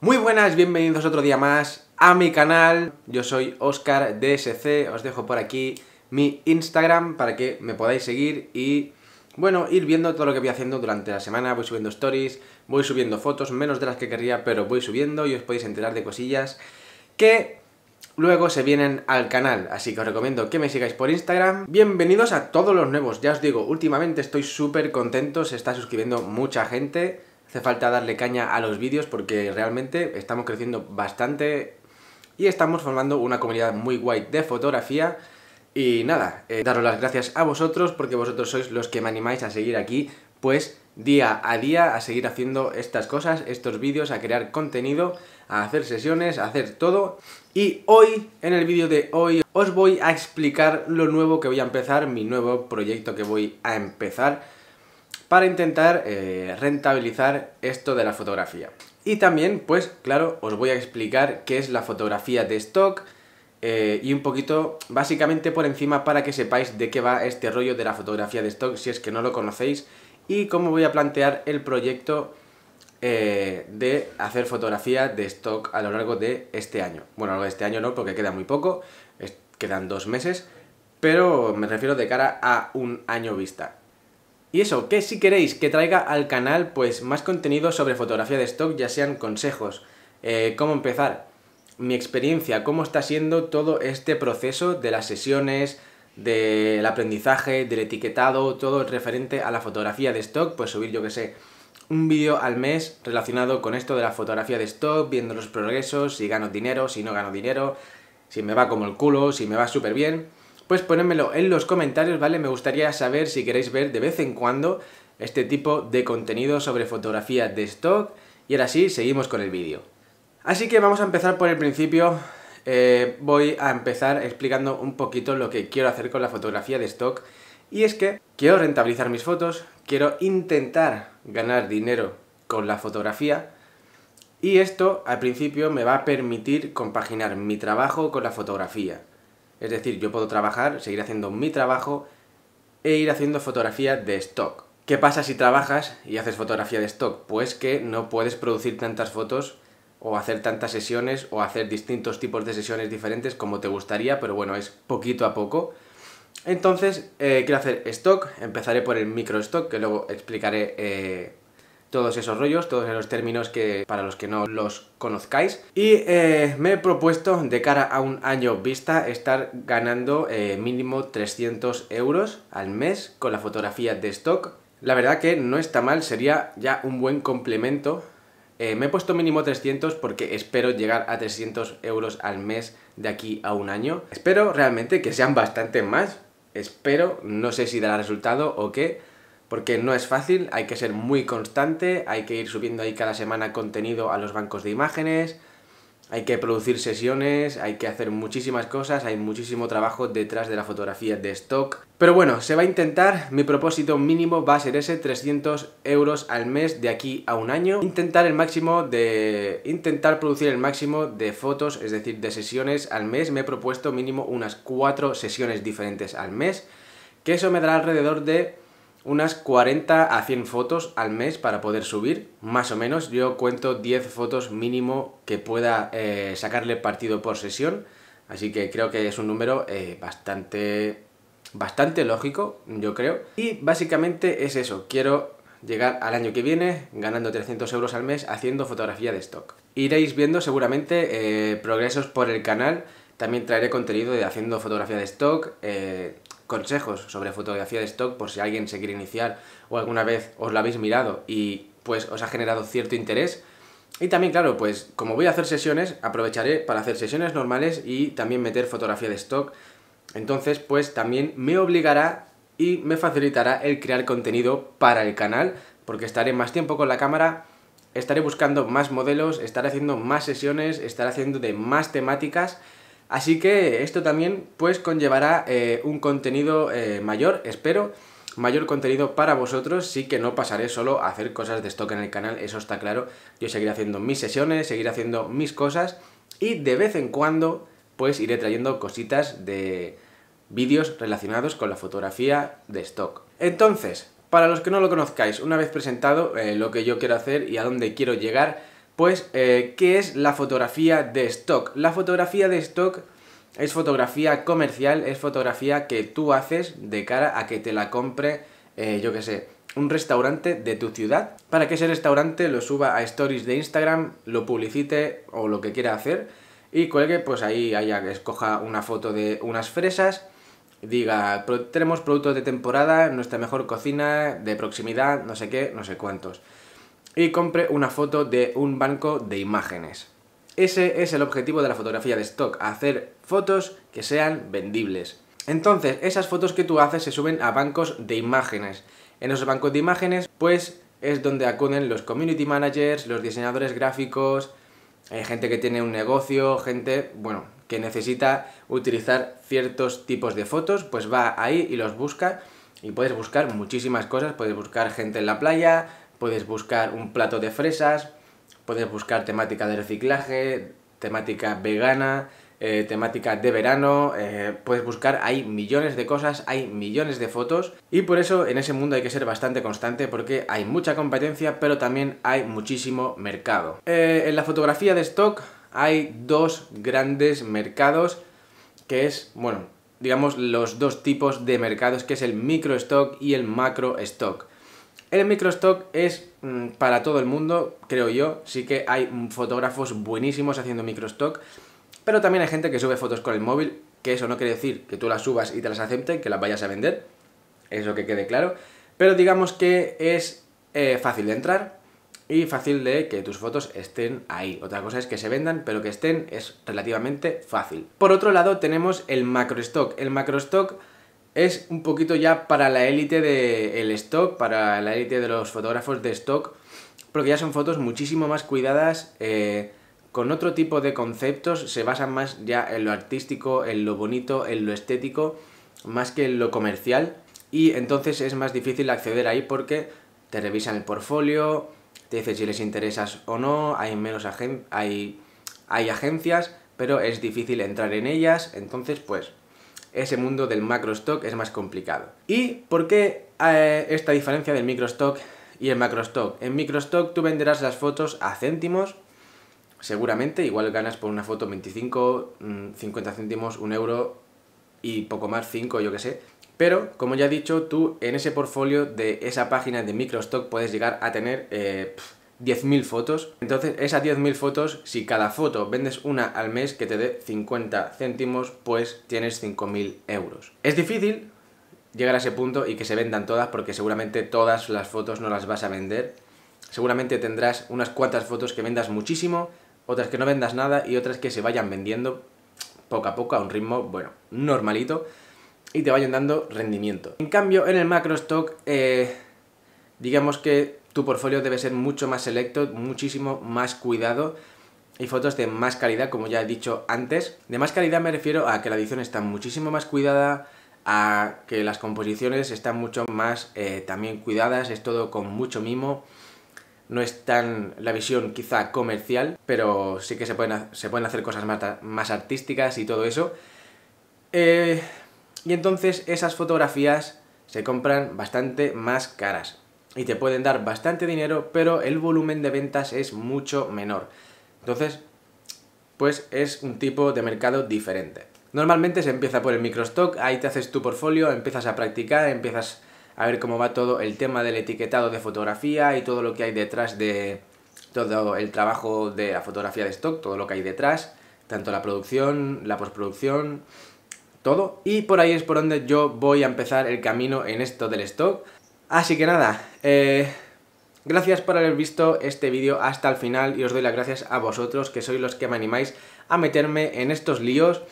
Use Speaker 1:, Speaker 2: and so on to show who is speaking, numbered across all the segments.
Speaker 1: Muy buenas, bienvenidos otro día más a mi canal. Yo soy Oscar DSC, os dejo por aquí mi Instagram para que me podáis seguir y bueno, ir viendo todo lo que voy haciendo durante la semana. Voy subiendo stories, voy subiendo fotos, menos de las que querría, pero voy subiendo y os podéis enterar de cosillas que luego se vienen al canal, así que os recomiendo que me sigáis por Instagram. Bienvenidos a todos los nuevos, ya os digo, últimamente estoy súper contento, se está suscribiendo mucha gente, hace falta darle caña a los vídeos porque realmente estamos creciendo bastante y estamos formando una comunidad muy guay de fotografía. Y nada, eh, daros las gracias a vosotros porque vosotros sois los que me animáis a seguir aquí, pues día a día, a seguir haciendo estas cosas, estos vídeos, a crear contenido, a hacer sesiones, a hacer todo. Y hoy, en el vídeo de hoy, os voy a explicar lo nuevo que voy a empezar, mi nuevo proyecto que voy a empezar para intentar eh, rentabilizar esto de la fotografía. Y también, pues claro, os voy a explicar qué es la fotografía de stock eh, y un poquito, básicamente por encima, para que sepáis de qué va este rollo de la fotografía de stock, si es que no lo conocéis, y cómo voy a plantear el proyecto eh, de hacer fotografía de stock a lo largo de este año. Bueno, a lo largo de este año no, porque queda muy poco, quedan dos meses, pero me refiero de cara a un año vista. Y eso, que si queréis que traiga al canal pues más contenido sobre fotografía de stock, ya sean consejos, eh, cómo empezar, mi experiencia, cómo está siendo todo este proceso de las sesiones, del aprendizaje, del etiquetado, todo referente a la fotografía de stock, pues subir yo que sé, un vídeo al mes relacionado con esto de la fotografía de stock, viendo los progresos, si gano dinero, si no gano dinero, si me va como el culo, si me va súper bien pues ponedmelo en los comentarios, ¿vale? Me gustaría saber si queréis ver de vez en cuando este tipo de contenido sobre fotografía de stock. Y ahora sí, seguimos con el vídeo. Así que vamos a empezar por el principio. Eh, voy a empezar explicando un poquito lo que quiero hacer con la fotografía de stock. Y es que quiero rentabilizar mis fotos, quiero intentar ganar dinero con la fotografía. Y esto al principio me va a permitir compaginar mi trabajo con la fotografía. Es decir, yo puedo trabajar, seguir haciendo mi trabajo e ir haciendo fotografía de stock. ¿Qué pasa si trabajas y haces fotografía de stock? Pues que no puedes producir tantas fotos o hacer tantas sesiones o hacer distintos tipos de sesiones diferentes como te gustaría, pero bueno, es poquito a poco. Entonces, eh, quiero hacer stock, empezaré por el micro stock, que luego explicaré eh, todos esos rollos, todos esos términos que para los que no los conozcáis. Y eh, me he propuesto de cara a un año vista estar ganando eh, mínimo 300 euros al mes con la fotografía de stock. La verdad que no está mal, sería ya un buen complemento. Eh, me he puesto mínimo 300 porque espero llegar a 300 euros al mes de aquí a un año. Espero realmente que sean bastante más. Espero, no sé si dará resultado o qué, porque no es fácil, hay que ser muy constante, hay que ir subiendo ahí cada semana contenido a los bancos de imágenes, hay que producir sesiones, hay que hacer muchísimas cosas, hay muchísimo trabajo detrás de la fotografía de stock. Pero bueno, se va a intentar, mi propósito mínimo va a ser ese, 300 euros al mes de aquí a un año. Intentar el máximo de... intentar producir el máximo de fotos, es decir, de sesiones al mes. Me he propuesto mínimo unas 4 sesiones diferentes al mes, que eso me dará alrededor de unas 40 a 100 fotos al mes para poder subir, más o menos. Yo cuento 10 fotos mínimo que pueda eh, sacarle partido por sesión, así que creo que es un número eh, bastante, bastante lógico, yo creo. Y básicamente es eso, quiero llegar al año que viene ganando 300 euros al mes haciendo fotografía de stock. Iréis viendo seguramente eh, progresos por el canal, también traeré contenido de haciendo fotografía de stock, consejos sobre fotografía de stock por si alguien se quiere iniciar o alguna vez os lo habéis mirado y pues os ha generado cierto interés. Y también, claro, pues como voy a hacer sesiones, aprovecharé para hacer sesiones normales y también meter fotografía de stock. Entonces, pues también me obligará y me facilitará el crear contenido para el canal, porque estaré más tiempo con la cámara, estaré buscando más modelos, estaré haciendo más sesiones, estaré haciendo de más temáticas Así que esto también pues conllevará eh, un contenido eh, mayor, espero, mayor contenido para vosotros, sí que no pasaré solo a hacer cosas de stock en el canal, eso está claro, yo seguiré haciendo mis sesiones, seguiré haciendo mis cosas y de vez en cuando pues iré trayendo cositas de vídeos relacionados con la fotografía de stock. Entonces, para los que no lo conozcáis, una vez presentado eh, lo que yo quiero hacer y a dónde quiero llegar, pues, eh, ¿qué es la fotografía de stock? La fotografía de stock es fotografía comercial, es fotografía que tú haces de cara a que te la compre, eh, yo qué sé, un restaurante de tu ciudad, para que ese restaurante lo suba a stories de Instagram, lo publicite o lo que quiera hacer, y cuelgue, pues ahí haya que escoja una foto de unas fresas, diga, tenemos productos de temporada, nuestra mejor cocina, de proximidad, no sé qué, no sé cuántos y compre una foto de un banco de imágenes. Ese es el objetivo de la fotografía de stock, hacer fotos que sean vendibles. Entonces, esas fotos que tú haces se suben a bancos de imágenes. En esos bancos de imágenes, pues es donde acuden los community managers, los diseñadores gráficos, eh, gente que tiene un negocio, gente, bueno, que necesita utilizar ciertos tipos de fotos, pues va ahí y los busca. Y puedes buscar muchísimas cosas, puedes buscar gente en la playa, puedes buscar un plato de fresas, puedes buscar temática de reciclaje, temática vegana, eh, temática de verano, eh, puedes buscar, hay millones de cosas, hay millones de fotos y por eso en ese mundo hay que ser bastante constante porque hay mucha competencia pero también hay muchísimo mercado. Eh, en la fotografía de stock hay dos grandes mercados que es, bueno, digamos los dos tipos de mercados que es el micro stock y el macro stock. El microstock es mm, para todo el mundo, creo yo. Sí que hay fotógrafos buenísimos haciendo microstock, pero también hay gente que sube fotos con el móvil, que eso no quiere decir que tú las subas y te las acepten, que las vayas a vender, eso que quede claro. Pero digamos que es eh, fácil de entrar y fácil de que tus fotos estén ahí. Otra cosa es que se vendan, pero que estén es relativamente fácil. Por otro lado tenemos el macrostock. El macrostock es un poquito ya para la élite del stock, para la élite de los fotógrafos de stock, porque ya son fotos muchísimo más cuidadas, eh, con otro tipo de conceptos, se basan más ya en lo artístico, en lo bonito, en lo estético, más que en lo comercial, y entonces es más difícil acceder ahí porque te revisan el portfolio, te dicen si les interesas o no, hay menos agen hay, hay agencias, pero es difícil entrar en ellas, entonces pues ese mundo del macro stock es más complicado. ¿Y por qué eh, esta diferencia del micro stock y el macro stock? En micro stock tú venderás las fotos a céntimos, seguramente, igual ganas por una foto 25, 50 mm, céntimos, 1 euro y poco más, 5, yo qué sé. Pero, como ya he dicho, tú en ese portfolio de esa página de micro stock puedes llegar a tener... Eh, 10.000 fotos. Entonces, esas 10.000 fotos, si cada foto vendes una al mes que te dé 50 céntimos, pues tienes 5.000 euros. Es difícil llegar a ese punto y que se vendan todas, porque seguramente todas las fotos no las vas a vender. Seguramente tendrás unas cuantas fotos que vendas muchísimo, otras que no vendas nada y otras que se vayan vendiendo poco a poco a un ritmo, bueno, normalito y te vayan dando rendimiento. En cambio, en el macro stock... Eh Digamos que tu portfolio debe ser mucho más selecto, muchísimo más cuidado y fotos de más calidad, como ya he dicho antes. De más calidad me refiero a que la edición está muchísimo más cuidada, a que las composiciones están mucho más eh, también cuidadas, es todo con mucho mimo. No es tan la visión quizá comercial, pero sí que se pueden, se pueden hacer cosas más, más artísticas y todo eso. Eh, y entonces esas fotografías se compran bastante más caras y te pueden dar bastante dinero, pero el volumen de ventas es mucho menor. Entonces, pues es un tipo de mercado diferente. Normalmente se empieza por el microstock, ahí te haces tu portfolio, empiezas a practicar, empiezas a ver cómo va todo el tema del etiquetado de fotografía y todo lo que hay detrás de todo el trabajo de la fotografía de stock, todo lo que hay detrás, tanto la producción, la postproducción, todo. Y por ahí es por donde yo voy a empezar el camino en esto del stock. Así que nada, eh, gracias por haber visto este vídeo hasta el final y os doy las gracias a vosotros que sois los que me animáis a meterme en estos líos,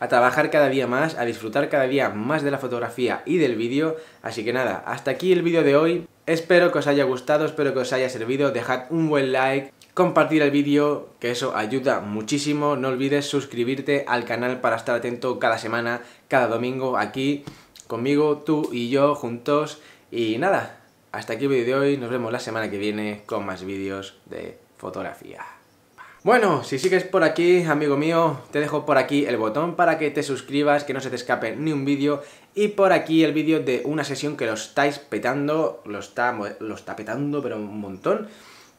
Speaker 1: a trabajar cada día más, a disfrutar cada día más de la fotografía y del vídeo. Así que nada, hasta aquí el vídeo de hoy. Espero que os haya gustado, espero que os haya servido, dejad un buen like, compartir el vídeo, que eso ayuda muchísimo, no olvides suscribirte al canal para estar atento cada semana, cada domingo aquí, conmigo, tú y yo, juntos, y nada, hasta aquí el vídeo de hoy, nos vemos la semana que viene con más vídeos de fotografía. Bueno, si sigues por aquí, amigo mío, te dejo por aquí el botón para que te suscribas, que no se te escape ni un vídeo, y por aquí el vídeo de una sesión que lo estáis petando, lo está, lo está petando, pero un montón.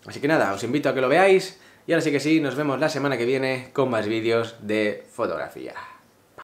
Speaker 1: Así que nada, os invito a que lo veáis, y ahora sí que sí, nos vemos la semana que viene con más vídeos de fotografía.